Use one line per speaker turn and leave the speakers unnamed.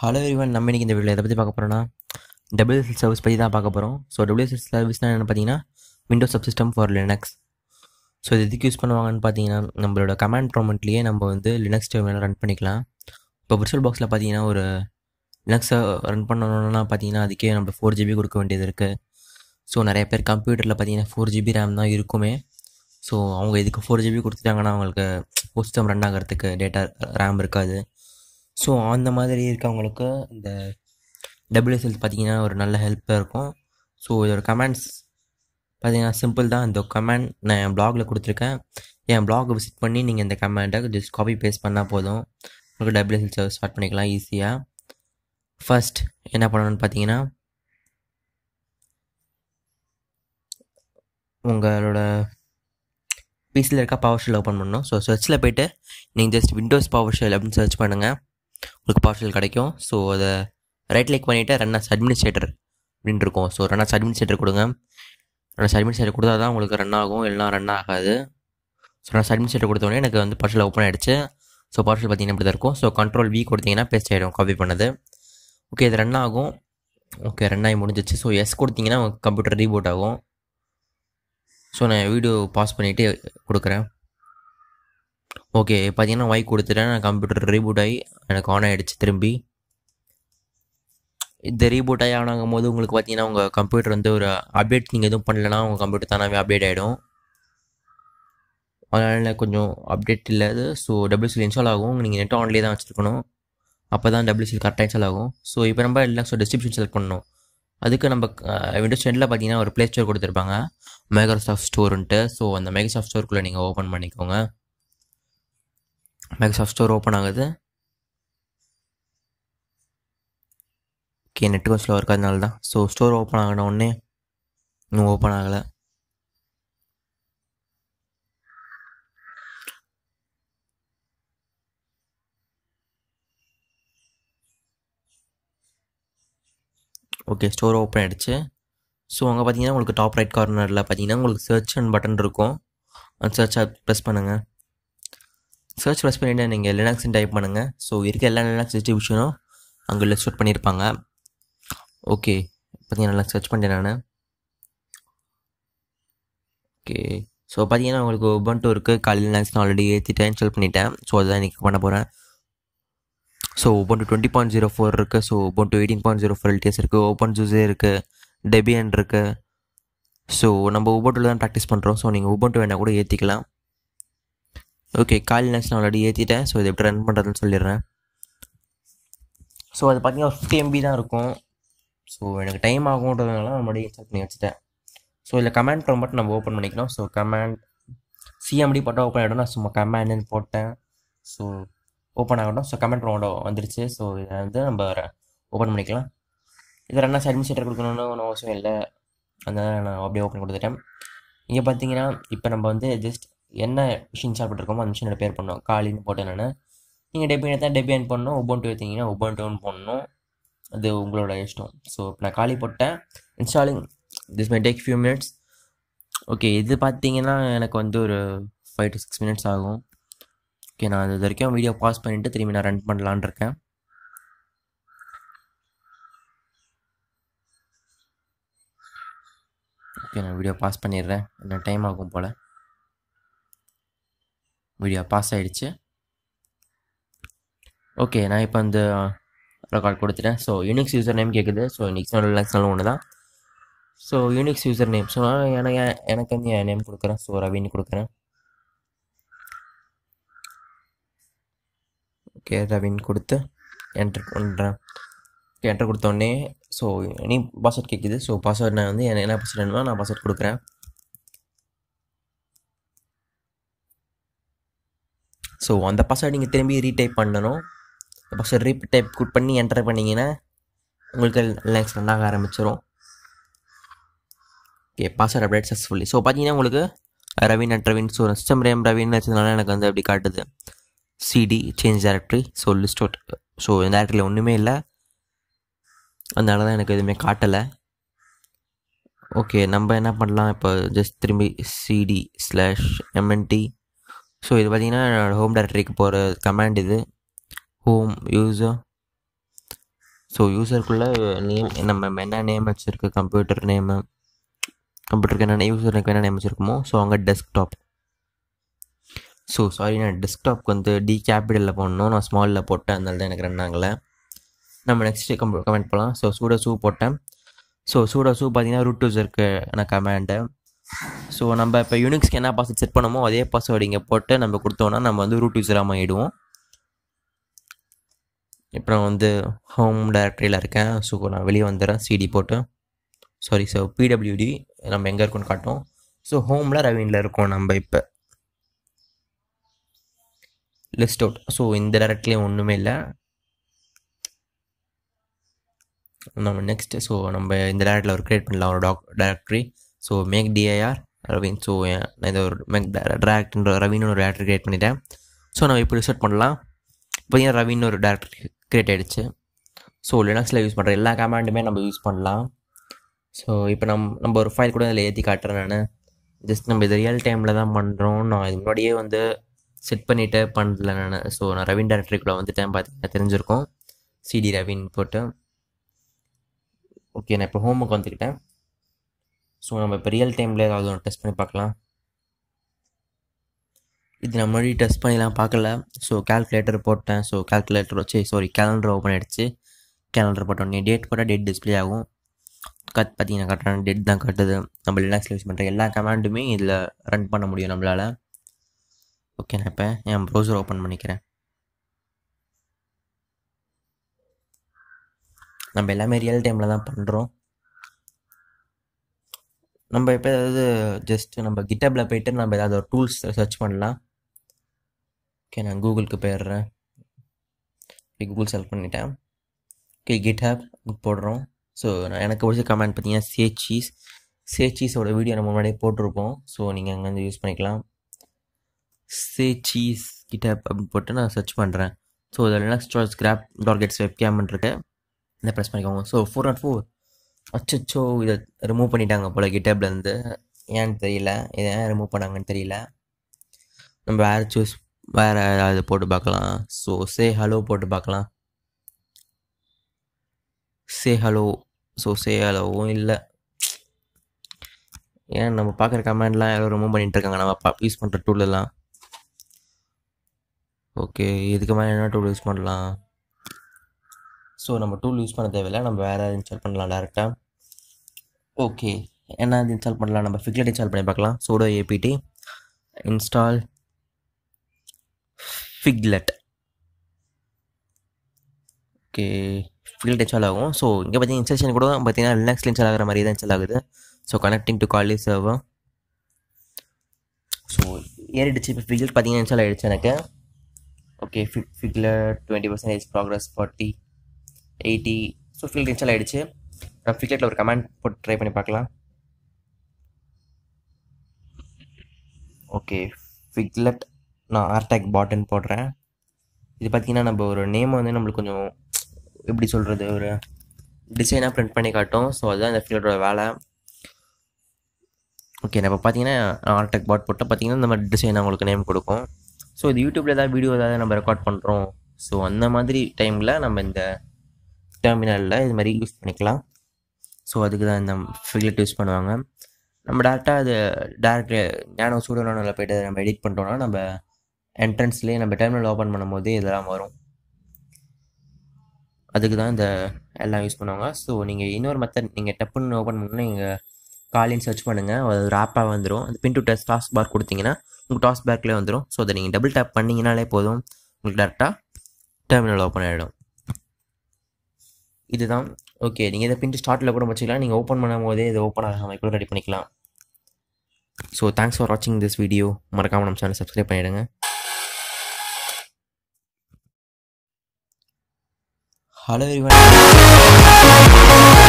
hello இவன் நம்ம இன்றைக்கி இந்த வீடியோ எதை பற்றி பார்க்க போகிறோன்னா டபிள்யூஎஸ்எல் சர்வீஸ் பற்றி தான் பார்க்க போகிறோம் ஸோ டபிள்யூஎஸ்எல் சர்வீஸ்னால் என்ன பார்த்தீங்கன்னா Windows sub system for Linux so இது எதுக்கு யூஸ் பண்ணுவாங்கன்னு பார்த்தீங்கன்னா நம்மளோட கமாண்ட் ப்ரோமெண்ட்லேயே நம்ம வந்து லினக்ஸ் டெர்மினல் ரன் பண்ணிக்கலாம் இப்போ விர்ச்சுவல் பாக்ஸில் பார்த்தீங்கன்னா ஒரு லினக்ஸை ரன் பண்ணணும்னா பார்த்தீங்கன்னா அதுக்கே நம்ம ஃபோர் ஜிபி கொடுக்க வேண்டியது இருக்குது ஸோ நிறைய பேர் கம்ப்யூட்டரில் பார்த்தீங்கன்னா ஃபோர் ஜிபி ரேம் தான் இருக்குமே ஸோ அவங்க இதுக்கு ஃபோர் ஜிபி கொடுத்துட்டாங்கன்னா அவங்களுக்கு சிஸ்டம் ரன் ஆகிறதுக்கு டேட்டா ரேம் இருக்காது ஸோ அந்த மாதிரி இருக்கவங்களுக்கு இந்த டபிள்யூஎஸ் ஹெல்த் பார்த்திங்கன்னா ஒரு நல்ல ஹெல்ப்பாக இருக்கும் ஸோ இதோட கமெண்ட்ஸ் பார்த்திங்கன்னா சிம்பிள் தான் இந்த கமெண்ட் நான் என் ப்ளாகில் கொடுத்துருக்கேன் என் பிளாக் விசிட் பண்ணி நீங்கள் இந்த கமெண்ட்டை ஜஸ்ட் காப்பி பேஸ்ட் பண்ணால் போதும் உங்களுக்கு டபிள்யூஎஸ் ஹெல்த் ஸ்டார்ட் பண்ணிக்கலாம் ஈஸியாக ஃபஸ்ட் என்ன பண்ணணும்னு பார்த்தீங்கன்னா உங்களோட பிசியில் இருக்க பவர் ஷெல் ஓப்பன் பண்ணணும் ஸோ சர்ச்சில் போய்ட்டு நீங்கள் ஜஸ்ட் விண்டோஸ் பவர் ஷெல் அப்படின்னு சர்ச் பண்ணுங்கள் உங்களுக்கு பார்சல் கிடைக்கும் ஸோ அதை ரைட் லைக் பண்ணிவிட்டு ரன் அஸ் அட்மினிஸ்ட்ரேட்டர் அப்படின்னு இருக்கும் ஸோ ரன் அஸ் அட்மினிஸ்ட்ரேட்டர் கொடுங்க ரன் அஸ் அட்மினிஸ்ட்ரேட்டர் கொடுத்தா தான் உங்களுக்கு ரன் ஆகும் எல்லாம் ரன் ஆகாது ஸோ ரன் அஸ் அட்மினிஸ்ட்ரேட்டர் கொடுத்தோடனே எனக்கு வந்து பார்சல் ஓப்பன் ஆகிடுச்சு ஸோ பார்சல் பார்த்தீங்கன்னா இப்படி தான் இருக்கும் ஸோ கண்ட்ரோல் வி கொடுத்தீங்கன்னா பேஸ்ட் ஆகிடும் காப்பி பண்ணது ஓகே இது ரன் ஆகும் ஓகே ரன் ஆகி முடிஞ்சிச்சு ஸோ எஸ் கொடுத்தீங்கன்னா கம்ப்யூட்டர் ரீபோட் ஆகும் ஸோ நான் வீடியோ பாஸ் பண்ணிவிட்டு கொடுக்குறேன் ஓகே பார்த்தீங்கன்னா ஒய் கொடுத்துட்டேன் நான் கம்ப்யூட்டர் ரீபூட் ஆகி எனக்கு ஆன் ஆகிடுச்சு திரும்பி இந்த ரீபூட் ஆகி ஆன் போது உங்களுக்கு பார்த்தீங்கன்னா உங்கள் கம்ப்யூட்டர் வந்து ஒரு அப்டேட் நீங்கள் எதுவும் பண்ணலனா உங்கள் கம்ப்யூட்டர் தானாகவே அப்டேட் ஆகிடும் அதனால் கொஞ்சம் அப்டேட் இல்லாது ஸோ டபிள்யூசில் இன்ஸ்டால் ஆகும் நீங்கள் நெட் ஆன்லேயே தான் வச்சுருக்கணும் அப்போ தான் டபிள்யூசில் கரெக்டாக இன்ஸ்டால் ஆகும் ஸோ இப்போ நம்ம எல்லாம் ஸோ டிஸ்கிரிப்ஷன் செலக்ட் பண்ணணும் அதுக்கு நம்ம விண்டோஸ் ஸ்டெண்டில் பார்த்தீங்கன்னா ஒரு ப்ளே ஸ்டோர் கொடுத்துருப்பாங்க மைக்ரோசாஃப்ட் ஸ்டோருன்ட்டு ஸோ அந்த மைக்ரோசாஃப்ட் ஸ்டோருக்குள்ளே நீங்கள் ஓப்பன் பண்ணிக்கோங்க மைக்ரோசாஃப்ட் ஸ்டோர் ஓப்பன் ஆகுது ஓகே நெட் ஸ்லோ ஒர்க் அதனால தான் ஸோ ஸ்டோர் ஓப்பன் ஆகின உடனே இன்னும் ஓப்பன் ஆகலை ஓகே ஸ்டோர் ஓப்பன் ஆகிடுச்சு ஸோ அங்கே பார்த்தீங்கன்னா உங்களுக்கு டாப் ரைட் கார்னரில் பார்த்தீங்கன்னா உங்களுக்கு சர்ச் அண்ட் பட்டன் இருக்கும் அந்த சர்ச் ப்ரெஸ் பண்ணுங்கள் சர்ச் ப்ரெஸ் பண்ணிவிட்டு நீங்கள் லினாக்ஸ்னு டைப் பண்ணுங்கள் ஸோ இருக்க எல்லா லினாக்ஸ் டிஸ்ட்ரிபியூஷனும் அங்கே லிஸ்ட் பண்ணியிருப்பாங்க ஓகே பார்த்தீங்கன்னா நல்லா சர்ச் பண்ணிட்டேன் நான் ஓகே ஸோ பார்த்தீங்கன்னா உங்களுக்கு டூ இருக்குது காலையில் லினக்ஸ் நான் ஆல்ரெடி ஏற்றிட்டேன் இன்ஸ்டால் பண்ணிட்டேன் ஸோ அதுதான் இன்றைக்கி பண்ண போகிறேன் so Ubuntu twenty point zero four இருக்குது so Ubuntu eighteen point zero four LTS இருக்குது ஓப்பன் ஜூஸே இருக்குது டெபியன் இருக்குது ஸோ நம்ம உபோட்டில் தான் ப்ராக்டிஸ் பண்ணுறோம் ஸோ நீங்கள் டூ வேணால் கூட ஏற்றிக்கலாம் ஓகே காலி லேக்ஸ் நான் ஆல்ரெடி ஏற்றிட்டேன் ஸோ இது எப்படி ரன் பண்ணுறதுன்னு சொல்லிடுறேன் ஸோ அது பார்த்தீங்கன்னா ஒரு ஃபிஃப்டி தான் இருக்கும் ஸோ எனக்கு டைம் ஆகும்ன்றதுனால நான் மறுபடியும் செக் பண்ணி வச்சுட்டேன் ஸோ இதில் கமெண்ட் ரொம்ப மட்டும் நம்ம ஓப்பன் பண்ணிக்கணும் ஸோ கமெண்ட் சிஎம்டி போட்டால் ஓப்பன் ஆகிடும் நான் சும்மா கமெண்ட்னு போட்டேன் ஸோ ஓப்பன் ஆகட்டும் ஸோ கமெண்ட் ரொம்ப வந்துருச்சு ஸோ இதை வந்து நம்ம ஓப்பன் பண்ணிக்கலாம் இதில் என்ன அட்மினிஸ்ட்ரேட்டர் கொடுக்கணும்னு ஒன்றும் அவசியம் இல்லை அதனால் நான் அப்படியே ஓப்பன் கொடுத்துட்டேன் இங்கே பார்த்தீங்கன்னா இப்போ நம்ம வந்து ஜஸ்ட் என்ன மிஷின் இன்ஸ்டால் பண்ணிருக்கோமோ அந்த மிஷினோட பேர் பண்ணுவோம் காலின்னு போட்டேன் நான் நீங்கள் டெபியன் எடுத்தால் டெபியன் பண்ணணும் ஒபோன்ட்டு எடுத்தீங்கன்னா ஒபோன்ட்டுன்னு பண்ணணும் அது உங்களோட இஷ்டம் ஸோ இப்போ நான் காலி போட்டேன் installing this may take few minutes okay இது பார்த்தீங்கன்னா எனக்கு வந்து ஒரு ஃபைவ் டு சிக்ஸ் மினிட்ஸ் ஆகும் ஓகே நான் இது வரைக்கும் வீடியோ பாஸ் பண்ணிவிட்டு திரும்பி நான் ரன் பண்ணலான் இருக்கேன் ஓகே நான் வீடியோ பாஸ் பண்ணிடுறேன் என்ன டைம் ஆகும் போல் வீடியோ பாஸ் ஆகிடுச்சு ஓகே நான் இப்போ அந்த ரெக்கார்ட் கொடுத்துட்டேன் ஸோ யூனிக்ஸ் யூசர் நேம் கேட்குது ஸோ இன்றைக்கி நல்ல ஒன்று தான் so Unix user name so நான் எனக்கு எனக்கு வந்து என் நேம் கொடுக்குறேன் ஸோ ரவின்னு கொடுக்குறேன் ஓகே ரவின் கொடுத்து என்ட்ரு பண்ணுறேன் என்ட்ரு கொடுத்தோடனே ஸோ நீ பாஸ்வேர்ட் கேட்குது ஸோ பாஸ்வேர்ட் நான் வந்து என்ன பாஸ்வேர்ட் வேணுமோ நான் பாஸ்வேர்ட் கொடுக்குறேன் ஸோ அந்த பாஸ்வேர்டு நீங்கள் திரும்பி ரீடைப் பண்ணணும் பாஸ்வேர்டு ரீடைப் குட் பண்ணி என்டர் பண்ணிங்கன்னா உங்களுக்கு லினக்ஸ் ரன் ஆரம்பிச்சிடும் okay password update successfully so பார்த்தீங்கன்னா உங்களுக்கு Ravin and Ravin so system RAM Ravin வச்சதுனால எனக்கு வந்து அப்படி காட்டுது CD change directory so list out so இந்த டேரக்டரியில் ஒன்றுமே இல்லை அதனால தான் எனக்கு எதுவுமே காட்டலை ஓகே நம்ம என்ன பண்ணலாம் இப்போ ஜஸ்ட் திரும்பி சிடி ஸ்லாஷ் எம்என்டி ஸோ இது பார்த்திங்கன்னா ஹோம் டேரக்டரிக்கு போகிற கமாண்ட் இது ஹோம் யூஸர் ஸோ யூஸருக்குள்ளே நேம் நம்ம என்ன நேம் வச்சுருக்கு கம்ப்யூட்டர் நேமு கம்ப்யூட்டருக்கு என்னென்ன யூசருக்கு என்ன நேம் வச்சுருக்குமோ ஸோ அங்கே டெஸ்க்டாப் ஸோ சாரி நான் டெஸ்க்டாப்க்கு வந்து டி கேபிட்டலில் போடணும் நான் ஸ்மாலில் போட்டேன் அதனால தான் எனக்கு ரன் நம்ம நெக்ஸ்ட் கமெண்ட் போகலாம் ஸோ சூடோ சூ போட்டேன் ஸோ சூடோ சூ பார்த்தீங்கன்னா ரூட் இருக்குது நான் கமெண்ட்டு ஸோ நம்ம இப்போ யூனிக்ஸ்க்கு என்ன பாஸ்வேர்ட் செட் பண்ணமோ அதே பாஸ்வேர்டு இங்கே போட்டு நம்ம கொடுத்தோன்னா நம்ம வந்து ரூட் யூஸராக ஆகிடுவோம் இப்போ வந்து ஹோம் டைரக்டரியில் இருக்கேன் ஸோ நான் வெளியே வந்துடுறேன் சிடி போட்டு சாரி ஸோ பிடபிள்யூடி நம்ம எங்கே இருக்கோன்னு காட்டும் ஸோ ஹோமில் ரவீனில் இருக்கோம் நம்ம இப்போ லிஸ்ட் அவுட் ஸோ இந்த டேரக்ட்லேயும் ஒன்றுமே இல்லை நம்ம நெக்ஸ்ட்டு ஸோ நம்ம இந்த டேரக்டில் ஒரு க்ரியேட் பண்ணலாம் ஒரு டாக் directory so make DIR Raveen so நான் இதை ஒரு மேக் டேரக்டர்ன்ற ரவீன் ஒரு டேரக்டர் கிரியேட் பண்ணிட்டேன் ஸோ நம்ம இப்போ ரிசர்ட் பண்ணலாம் இப்போ ஏன் ரவீன் ஒரு டேரக்டர் கிரியேட் ஆகிடுச்சு ஸோ லினக்ஸில் யூஸ் பண்ணுற எல்லா கமாண்டுமே நம்ம யூஸ் பண்ணலாம் ஸோ இப்போ நம் நம்ம ஒரு ஃபைல் கூட இதில் ஏற்றி காட்டுறேன் நான் ஜஸ்ட் நம்ம இது ரியல் டைமில் தான் பண்ணுறோம் நான் இது முன்னாடியே வந்து செட் பண்ணிவிட்டு பண்ணல நான் ஸோ நான் ரவீன் டேரக்டரிக்குள்ளே வந்துட்டேன் பார்த்தீங்கன்னா தெரிஞ்சிருக்கும் சிடி ரவீன் போட்டு ஓகே நான் இப்போ ஹோமுக்கு வந்துக்கிட்டேன் ஸோ நம்ம இப்போ ரியல் டைமில் ஏதாவது ஒன்று டெஸ்ட் பண்ணி பார்க்கலாம் இது நம்ம மொழி டெஸ்ட் பண்ணலாம் பார்க்கல ஸோ கேல்குலேட்டர் போட்டேன் ஸோ கேல்குலேட்டர் வச்சு சாரி கேலண்டர் ஓப்பன் ஆகிடுச்சு கேலண்டர் போட்டோடனே டேட் போட்டால் டேட் டிஸ்பிளே ஆகும் கட் பார்த்தீங்கன்னா கரெக்டான டேட் தான் கட்டுது நம்ம லினக்ஸில் யூஸ் பண்ணுற எல்லா கமாண்டுமே இதில் ரன் பண்ண முடியும் நம்மளால் ஓகே நான் இப்போ என் ப்ரௌசர் ஓப்பன் பண்ணிக்கிறேன் நம்ம எல்லாமே ரியல் டைமில் தான் பண்ணுறோம் நம்ம இப்போ ஏதாவது ஜஸ்ட்டு நம்ம கிட்டப்பில் போயிட்டு நம்ம ஏதாவது ஒரு டூல்ஸ் சர்ச் பண்ணலாம் ஓகே நான் கூகுளுக்கு போயிடுறேன் கூகுள் செலக்ட் பண்ணிட்டேன் ஓகே கிட்ஹப் போடுறோம் ஸோ நான் எனக்கு பிடிச்ச கமெண்ட் பார்த்தீங்கன்னா சே சீஸ் சே சீஸோட வீடியோ நம்ம முன்னாடியே போட்டிருப்போம் ஸோ நீங்கள் அங்கே வந்து யூஸ் பண்ணிக்கலாம் சே சீஸ் கிட்டப் அப்படின்னு போட்டு நான் சர்ச் பண்ணுறேன் ஸோ இதில் Linux choice grab targets web கேம்ன்றது இந்த ப்ரெஸ் பண்ணிக்கோங்க ஸோ ஃபோர் நாட் ஃபோர் அச்சோ இதை ரிமூவ் பண்ணிட்டாங்க போல் கிட்டப்லேருந்து ஏன்னு தெரியல இதை ஏன் ரிமூவ் பண்ணாங்கன்னு தெரியல நம்ம வேறு சூஸ் வேறு ஏதாவது போட்டு பார்க்கலாம் ஸோ சே ஹலோ போட்டு பார்க்கலாம் சே ஹலோ ஸோ சே ஹலோவும் இல்லை ஏன் நம்ம பார்க்குற கமெண்ட்லாம் யாரோ ரிமூவ் பண்ணிட்டுருக்காங்க நம்ம பா யூஸ் பண்ணுற டூலெல்லாம் ஓகே இதுக்கு மேலே என்ன டூல் யூஸ் பண்ணலாம் ஸோ நம்ம டூல் யூஸ் பண்ண தேவையில்லை நம்ம வேறு எதாவது இன்ஸ்டால் பண்ணலாம் டேரெக்டாக ஓகே என்ன இது இன்ஸ்டால் பண்ணலாம் நம்ம ஃபிக்லெட் இன்ஸ்டால் பண்ணி பார்க்கலாம் sudo apt install figlet okay figlet install ஆகும் ஸோ இங்கே பார்த்தீங்கன்னா இன்ஸ்டேஷன் கூட பார்த்தீங்கன்னா லினக்ஸ் இன்ஸ்டால் ஆகிற மாதிரி தான் இன்ஸ்டால் ஆகுது so connecting to Kali server so ஏறிடுச்சு இப்போ ஃபிக்லெட் பார்த்தீங்கன்னா இன்ஸ்டால் ஆகிடுச்சு எனக்கு okay fig figlet twenty percentage progress forty eighty so ஃபீல்ட் இன்ஸ்டால் ஆகிடுச்சு நான் ஃபிக்லெட்டில் ஒரு கமெண்ட் போட்டு ட்ரை பண்ணி பார்க்கலாம் ஓகே ஃபிக்லெட் நான் ஆர்டாக் பாட்டன் போடுறேன் இது பார்த்திங்கன்னா நம்ம ஒரு நேம் வந்து நம்மளுக்கு கொஞ்சம் எப்படி சொல்கிறது ஒரு டிசைனாக ப்ரிண்ட் பண்ணி காட்டும் ஸோ அதுதான் இந்த ஃபிக்லெட்டோட வேலை ஓகே நான் இப்போ பார்த்தீங்கன்னா ஆர்டெக் பாட் போட்டு பார்த்தீங்கன்னா இந்த மாதிரி டிசைன் அவங்களுக்கு நேம் கொடுக்கும் ஸோ இது யூடியூப்பில் ஏதாவது வீடியோ ஏதாவது நம்ம ரெக்கார்ட் பண்ணுறோம் ஸோ அந்த மாதிரி டைமில் நம்ம இந்த டெர்மினலில் இது மாதிரி யூஸ் பண்ணிக்கலாம் ஸோ அதுக்கு தான் இந்த ஃபில்ட் யூஸ் பண்ணுவாங்க நம்ம டேரெக்டாக அது டேரக்ட் ஞானம் சூடனோனில் போய்ட்டு நம்ம எடிட் பண்ணிட்டோம்னா நம்ம என்ட்ரன்ஸ்லேயே நம்ம டெர்மினல் ஓப்பன் பண்ணும்போது இதெல்லாம் வரும் அதுக்கு தான் இந்த எல்லாம் யூஸ் பண்ணுவாங்க ஸோ நீங்கள் இன்னொரு மெத்தட் நீங்கள் டப்புன்னு ஓப்பன் பண்ணணும்னா நீங்கள் காலின்னு சர்ச் பண்ணுங்கள் அது ஒரு ஆப்பாக வந்துடும் அது pin to test taskbar கொடுத்தீங்கன்னா உங்கள் டாஸ்க் பேக்லேயே வந்துடும் ஸோ அதை நீங்கள் டபுள் டேப் பண்ணிங்கனாலே போதும் உங்களுக்கு டேரெக்டாக டெர்மினல் ஓப்பன் ஆகிடும் இதுதான் ஓகே நீங்கள் இதை பின்ட்டு ஸ்டார்ட்டில் கூட வச்சுக்கலாம் நீங்கள் ஓப்பன் பண்ணும் போதே இதை ஓப்பன் ஆகாமல் கூட ரெடி பண்ணிக்கலாம் ஸோ தேங்க்ஸ் ஃபார் வாட்சிங் திஸ் வீடியோ மறக்காமல் நம்ம சேனல் சப்ஸ்கிரைப் பண்ணிவிடுங்க ஹலோ